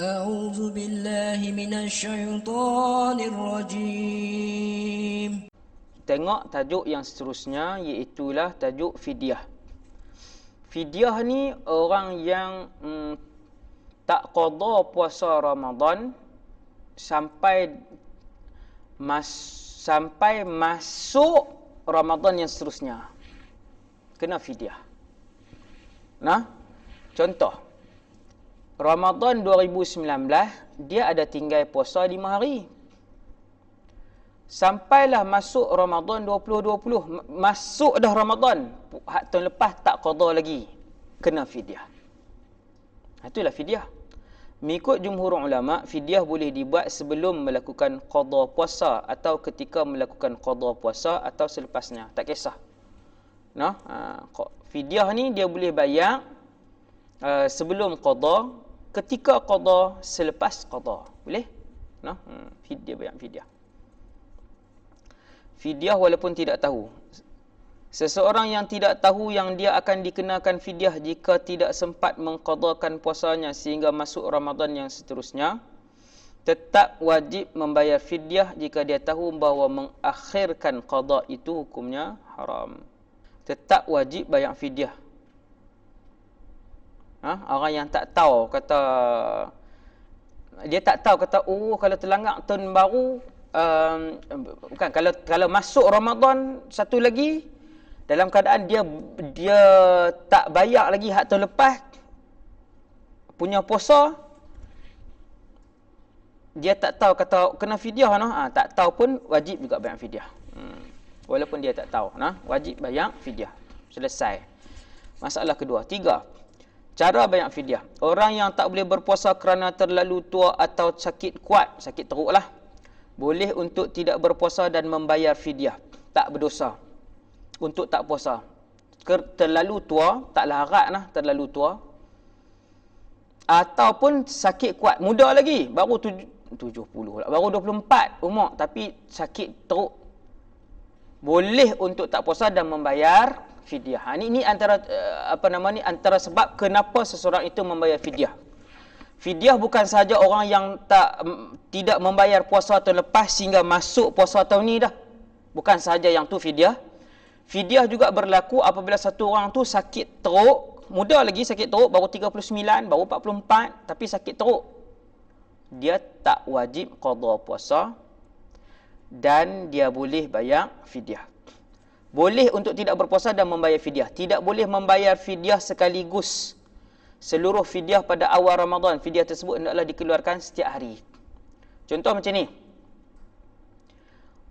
أعوذ بالله من الشيطان الرجيم Tengok tajuk yang seterusnya iaitulah tajuk fidyah. Fidyah ni orang yang mm, tak qada puasa Ramadan sampai mas, sampai masuk Ramadan yang seterusnya. Kena fidyah. Nah, contoh. Ramadan 2019 dia ada tinggal puasa 5 hari. Sampailah masuk Ramadan 2020, masuk dah Ramadan. Hak tahun lepas tak qada lagi. Kena fidyah. Ha, itulah fidyah. Mengikut jumhur ulama, fidyah boleh dibuat sebelum melakukan qada puasa atau ketika melakukan qada puasa atau selepasnya. Tak kisah. Nah, ha, fidyah ni dia boleh bayar Uh, sebelum qadha ketika qada selepas qada boleh nah no? hmm. fidyah bayar fidyah fidyah walaupun tidak tahu seseorang yang tidak tahu yang dia akan dikenakan fidyah jika tidak sempat mengqadakan puasanya sehingga masuk Ramadan yang seterusnya tetap wajib membayar fidyah jika dia tahu bahawa mengakhirkan qada itu hukumnya haram tetap wajib bayar fidyah ha? orang yang tak tahu kata dia tak tahu kata oh kalau terlanggar tahun baru um, bukan kalau kalau masuk Ramadan satu lagi dalam keadaan dia dia tak bayar lagi hak tahun lepas punya puasa dia tak tahu kata kena fidyah noh ha, tak tahu pun wajib juga bayar fidyah hmm. walaupun dia tak tahu nah wajib bayar fidyah selesai masalah kedua tiga Cara banyak fidyah. Orang yang tak boleh berpuasa kerana terlalu tua atau sakit kuat, sakit teruklah. Boleh untuk tidak berpuasa dan membayar fidyah. Tak berdosa. Untuk tak puasa. Terlalu tua, tak larat lah terlalu tua. Ataupun sakit kuat. Muda lagi. Baru tujuh puluh lah. Baru dua puluh empat umur. Tapi sakit teruk. Boleh untuk tak puasa dan membayar fidyah. Ha, ini, ini antara eh, apa nama ni antara sebab kenapa seseorang itu membayar fidyah. Fidyah bukan saja orang yang tak tidak membayar puasa tahun lepas sehingga masuk puasa tahun ni dah. Bukan saja yang tu fidyah. Fidyah juga berlaku apabila satu orang tu sakit teruk, muda lagi sakit teruk baru 39, baru 44 tapi sakit teruk. Dia tak wajib qada puasa dan dia boleh bayar fidyah boleh untuk tidak berpuasa dan membayar fidyah. Tidak boleh membayar fidyah sekaligus seluruh fidyah pada awal Ramadan. Fidyah tersebut hendaklah dikeluarkan setiap hari. Contoh macam ni.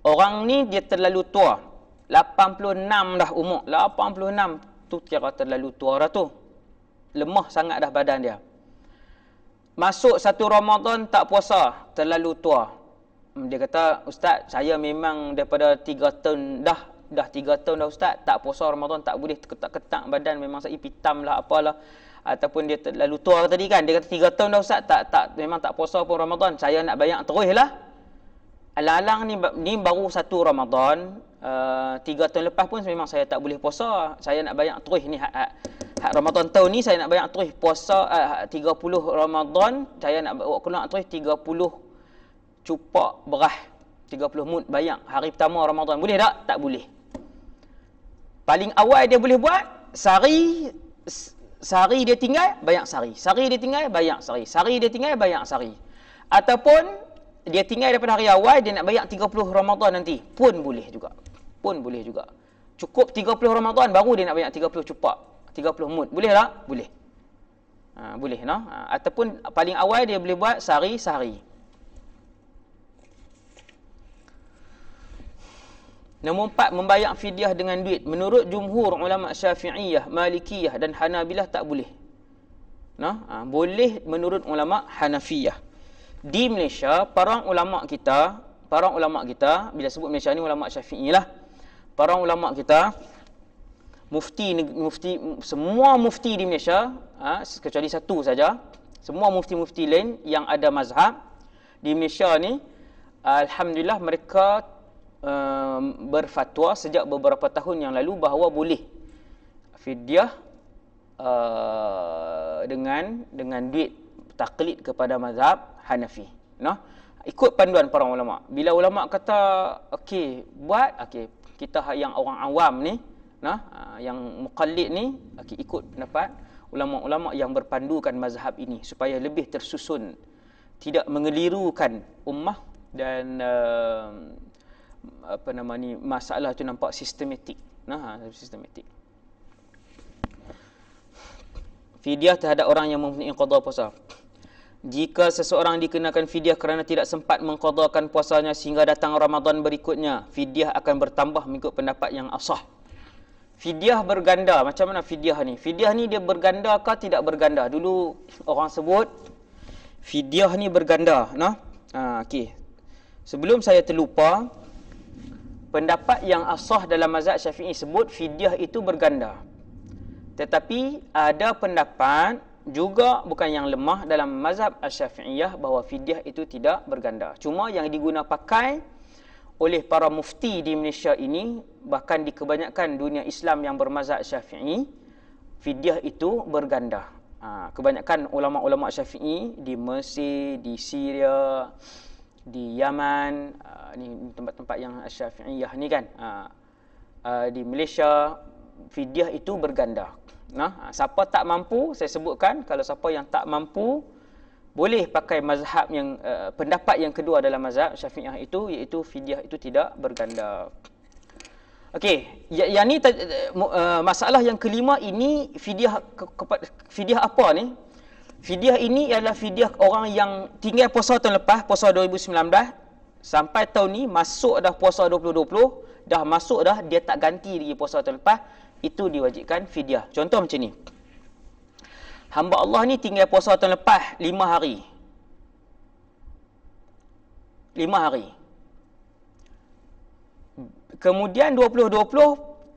Orang ni dia terlalu tua. 86 dah umur. 86 tu kira terlalu tua dah tu. Lemah sangat dah badan dia. Masuk satu Ramadan tak puasa. Terlalu tua. Hmm, dia kata, Ustaz, saya memang daripada 3 tahun dah dah tiga tahun dah ustaz tak puasa Ramadan tak boleh ketak-ketak badan memang saya hitam lah apalah ataupun dia terlalu tua tadi kan dia kata tiga tahun dah ustaz tak tak memang tak puasa pun Ramadan saya nak bayang terus lah alang-alang ni ni baru satu Ramadan uh, eh, 3 tahun lepas pun memang saya tak boleh puasa saya nak bayang terus ni hak, hak, hak Ramadan tahun ni saya nak bayang terus puasa eh, uh, 30 Ramadan saya nak buat kena terus 30 cupak berah 30 mud bayang hari pertama Ramadan boleh tak tak boleh Paling awal dia boleh buat sari, sari dia tinggal banyak sari, sari dia tinggal banyak sari, sari dia tinggal banyak sari, Ataupun dia tinggal daripada hari awal dia nak bayar 30 ramadhan nanti pun boleh juga. Pun boleh juga. Cukup 30 ramadhan baru dia nak bayar 30 cupak. 30 mud. Boleh tak? Boleh. Ha, boleh no? ha, ataupun paling awal dia boleh buat sari, sari. Nombor empat, membayar fidyah dengan duit. Menurut jumhur ulama syafi'iyah, malikiyah dan hanabilah tak boleh. Nah, ha, Boleh menurut ulama hanafiyah. Di Malaysia, para ulama kita, para ulama kita, bila sebut Malaysia ni ulama syafi'iyah, para ulama kita, mufti mufti semua mufti di Malaysia ha, kecuali satu saja semua mufti-mufti lain yang ada mazhab di Malaysia ni alhamdulillah mereka uh, berfatwa sejak beberapa tahun yang lalu bahawa boleh fidyah uh, dengan dengan duit taklid kepada mazhab Hanafi. Nah, ikut panduan para ulama. Bila ulama kata okey, buat okey, kita yang orang awam ni, nah, uh, yang muqallid ni okay ikut pendapat ulama-ulama yang berpandukan mazhab ini supaya lebih tersusun, tidak mengelirukan ummah dan uh, apa nama ni masalah tu nampak sistematik nah ha, sistematik fidyah terhadap orang yang mempunyai qada puasa jika seseorang dikenakan fidyah kerana tidak sempat mengqadakan puasanya sehingga datang Ramadan berikutnya fidyah akan bertambah mengikut pendapat yang asah fidyah berganda macam mana fidyah ni fidyah ni dia berganda ke tidak berganda dulu orang sebut fidyah ni berganda nah ha, okey sebelum saya terlupa pendapat yang asah dalam mazhab syafi'i sebut fidyah itu berganda tetapi ada pendapat juga bukan yang lemah dalam mazhab syafi'iyah bahawa fidyah itu tidak berganda cuma yang diguna pakai oleh para mufti di Malaysia ini bahkan di kebanyakan dunia Islam yang bermazhab syafi'i fidyah itu berganda ha, kebanyakan ulama-ulama syafi'i di Mesir, di Syria, di Yaman uh, ni tempat-tempat yang Syafi'iyah ni kan uh, uh, di Malaysia fidyah itu berganda nah siapa tak mampu saya sebutkan kalau siapa yang tak mampu boleh pakai mazhab yang pendapat yang kedua dalam mazhab Syafi'iyah itu iaitu fidyah itu tidak berganda Okey, ya, yang ni masalah yang kelima ini fidyah fidyah apa ni? Fidyah ini adalah fidyah orang yang tinggal puasa tahun lepas, puasa 2019 sampai tahun ni masuk dah puasa 2020, dah masuk dah dia tak ganti lagi puasa tahun lepas, itu diwajibkan fidyah. Contoh macam ni. Hamba Allah ni tinggal puasa tahun lepas 5 hari. 5 hari. Kemudian 2020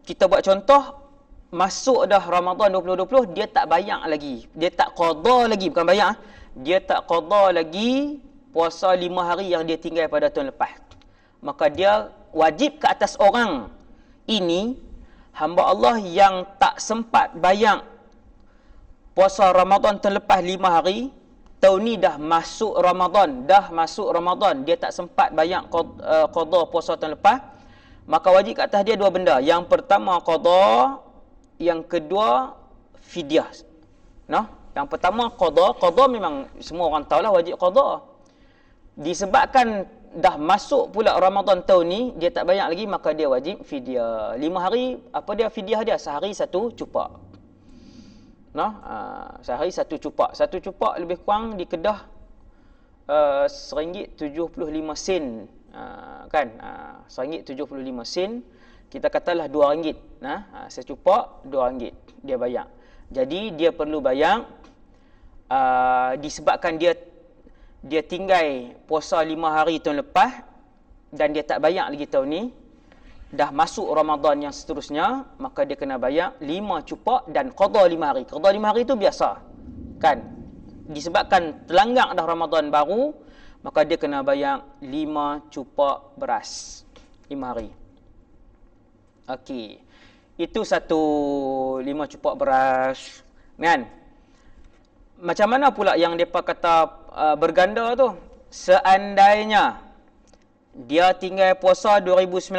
kita buat contoh masuk dah Ramadan 2020 dia tak bayar lagi dia tak qada lagi bukan bayar ah. dia tak qada lagi puasa lima hari yang dia tinggal pada tahun lepas maka dia wajib ke atas orang ini hamba Allah yang tak sempat bayar puasa Ramadan tahun lepas lima hari tahun ni dah masuk Ramadan dah masuk Ramadan dia tak sempat bayar qada eh, puasa tahun lepas maka wajib ke atas dia dua benda yang pertama qada yang kedua fidyah nah yang pertama qada qada memang semua orang tahulah wajib qada disebabkan dah masuk pula Ramadan tahun ni dia tak banyak lagi maka dia wajib fidyah lima hari apa dia fidyah dia sehari satu cupak nah ah, sehari satu cupak satu cupak lebih kurang di Kedah ah, uh, RM1.75 sen uh, kan uh, RM1.75 sen kita katalah dua ringgit. Nah, ha, saya cuba dua ringgit dia bayar. Jadi dia perlu bayar uh, ah, disebabkan dia dia tinggal puasa lima hari tahun lepas dan dia tak bayar lagi tahun ni dah masuk Ramadan yang seterusnya maka dia kena bayar lima cupa dan qadha lima hari qadha lima hari itu biasa kan disebabkan terlanggar dah Ramadan baru maka dia kena bayar lima cupa beras lima hari Okey. Itu satu lima cupak beras. Kan? Macam mana pula yang depa kata uh, berganda tu? Seandainya dia tinggal puasa 2019.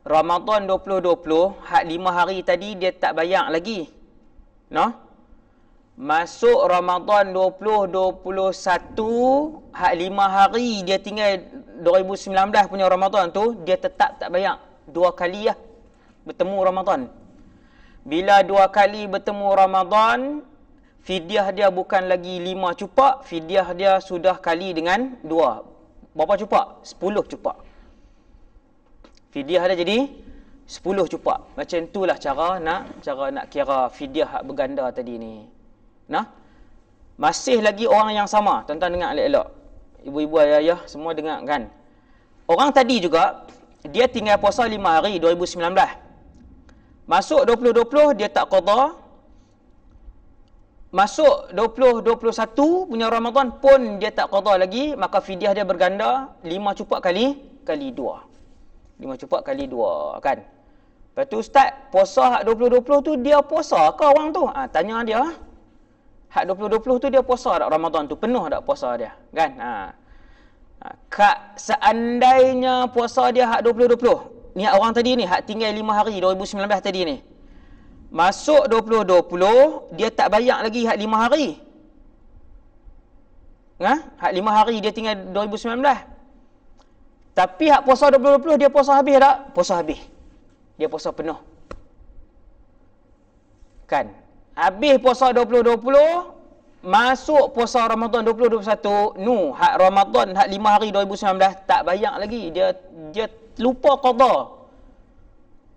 Ramadan 2020, hak lima hari tadi dia tak bayar lagi. No? Masuk Ramadan 2021, hak lima hari dia tinggal 2019 punya Ramadan tu, dia tetap tak bayar dua kali lah bertemu Ramadan. Bila dua kali bertemu Ramadan, fidyah dia bukan lagi lima cupak, fidyah dia sudah kali dengan dua. Berapa cupak? Sepuluh cupak. Fidyah dia jadi sepuluh cupak. Macam itulah cara nak cara nak kira fidyah hak berganda tadi ni. Nah, masih lagi orang yang sama. Tuan-tuan dengar elok-elok. Ibu-ibu, ayah-ayah, semua dengar kan? Orang tadi juga, dia tinggal puasa 5 hari 2019. Masuk 2020 dia tak qada. Masuk 2021 punya Ramadan pun dia tak qada lagi, maka fidyah dia berganda 5 cupak kali kali 2. 5 cupak kali 2 kan. Lepas tu ustaz, puasa hak 2020 tu dia puasa ke orang tu? Ha, tanya dia. Ah. Hak 2020 tu dia puasa tak Ramadan tu? Penuh tak puasa dia? Kan? Ha. Ha, Kak, seandainya puasa dia hak 2020. ni orang tadi ni hak tinggal 5 hari 2019 tadi ni. Masuk 2020 dia tak bayar lagi hak 5 hari. Ha? Hak 5 hari dia tinggal 2019. Tapi hak puasa 2020 dia puasa habis tak? Puasa habis. Dia puasa penuh. Kan? Habis puasa 2020, Masuk puasa Ramadan 2021 Nu, hak Ramadan, hak lima hari 2019 Tak bayang lagi Dia dia lupa qadha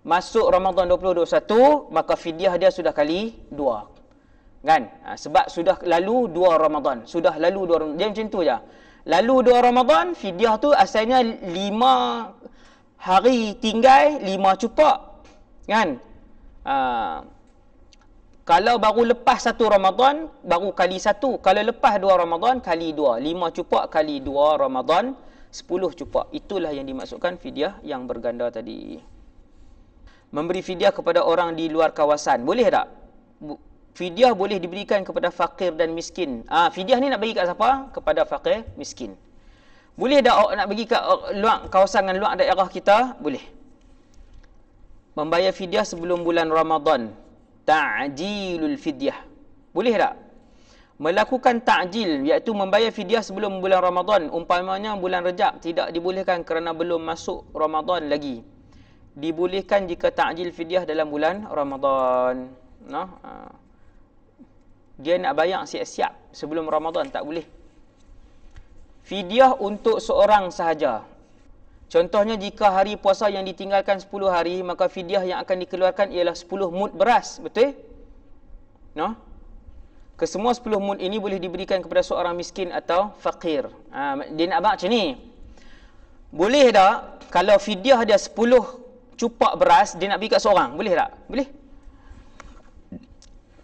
Masuk Ramadan 2021 Maka fidyah dia sudah kali dua Kan? Ha, sebab sudah lalu dua Ramadan Sudah lalu dua Ramadan Dia macam tu je Lalu dua Ramadan Fidyah tu asalnya lima hari tinggal lima cupak Kan? Haa kalau baru lepas satu Ramadan, baru kali satu. Kalau lepas dua Ramadan, kali dua. Lima cupak kali dua Ramadan, sepuluh cupak. Itulah yang dimaksudkan fidyah yang berganda tadi. Memberi fidyah kepada orang di luar kawasan. Boleh tak? Fidyah boleh diberikan kepada fakir dan miskin. Ah, ha, fidyah ni nak bagi kat siapa? Kepada fakir, miskin. Boleh tak nak bagi kat uh, luar kawasan dan luar daerah kita? Boleh. Membayar fidyah sebelum bulan Ramadan. Ramadan ta'jilul fidyah. Boleh tak? Melakukan ta'jil iaitu membayar fidyah sebelum bulan Ramadan umpamanya bulan Rejab tidak dibolehkan kerana belum masuk Ramadan lagi. Dibolehkan jika ta'jil fidyah dalam bulan Ramadan. Nah. Ha. Dia nak bayar siap-siap sebelum Ramadan tak boleh. Fidyah untuk seorang sahaja. Contohnya jika hari puasa yang ditinggalkan 10 hari maka fidyah yang akan dikeluarkan ialah 10 mud beras, betul? No? Kesemua 10 mud ini boleh diberikan kepada seorang miskin atau fakir. Ha, dia nak buat macam ni. Boleh tak kalau fidyah dia 10 cupak beras dia nak bagi kat seorang? Boleh tak? Boleh.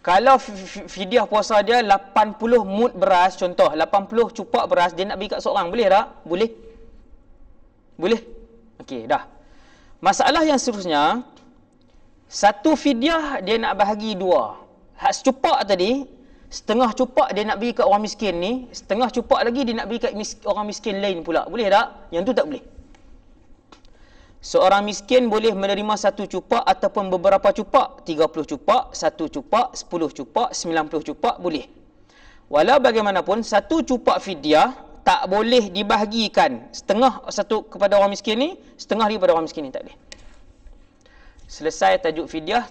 Kalau fidyah puasa dia 80 mud beras contoh, 80 cupak beras dia nak bagi kat seorang, boleh tak? Boleh. Boleh? Okey, dah. Masalah yang seterusnya, satu fidyah dia nak bahagi dua. Hak secupak tadi, setengah cupak dia nak bagi kat orang miskin ni, setengah cupak lagi dia nak bagi kat mis- orang miskin lain pula. Boleh tak? Yang tu tak boleh. Seorang miskin boleh menerima satu cupak ataupun beberapa cupak. puluh cupak, satu cupak, 10 cupak, puluh cupak boleh. Walau bagaimanapun, satu cupak fidyah tak boleh dibahagikan setengah satu kepada orang miskin ni, setengah lagi kepada orang miskin ni tak boleh. Selesai tajuk fidyah